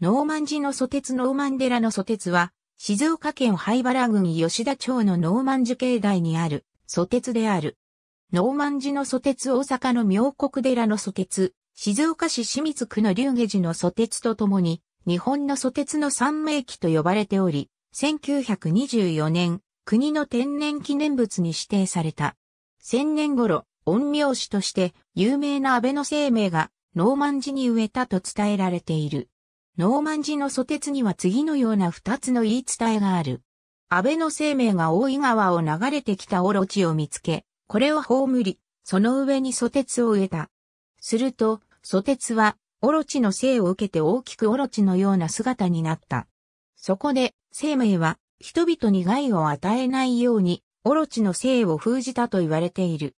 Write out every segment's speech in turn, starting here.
ノーマン寺の蘇鉄ノーマン寺の蘇鉄は、静岡県灰原郡吉田町のノーマン寺境内にある蘇鉄である。ノーマン寺の蘇鉄大阪の妙国寺の蘇鉄、静岡市清水区の龍下寺の蘇鉄とともに、日本の蘇鉄の三名機と呼ばれており、1924年、国の天然記念物に指定された。千年頃、恩陽師として有名な安倍の生命がノーマン寺に植えたと伝えられている。ノーマン寺の蘇鉄には次のような二つの言い伝えがある。安倍の生命が大井川を流れてきたオロチを見つけ、これを葬り、その上に蘇鉄を植えた。すると、蘇鉄は、オロチの生を受けて大きくオロチのような姿になった。そこで、生命は、人々に害を与えないように、オロチの生を封じたと言われている。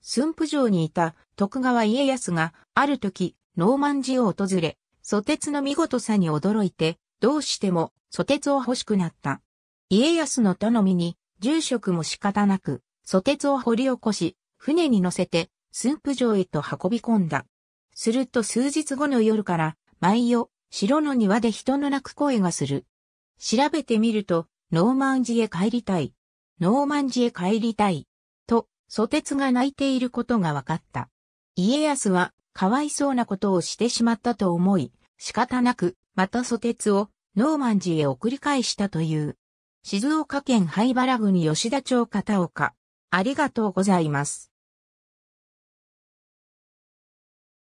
駿府城にいた徳川家康が、ある時、ノーマン寺を訪れ、蘇鉄の見事さに驚いて、どうしても蘇鉄を欲しくなった。家康の頼みに、住職も仕方なく、蘇鉄を掘り起こし、船に乗せて、駿府城へと運び込んだ。すると数日後の夜から、毎夜、城の庭で人の泣く声がする。調べてみると、ノーマン寺へ帰りたい。ノーマン寺へ帰りたい。と、蘇鉄が泣いていることが分かった。家康は、かわいそうなことをしてしまったと思い、仕方なく、またテ鉄をノーマンジーへ送り返したという。静岡県灰原郡吉田町片岡。ありがとうございます。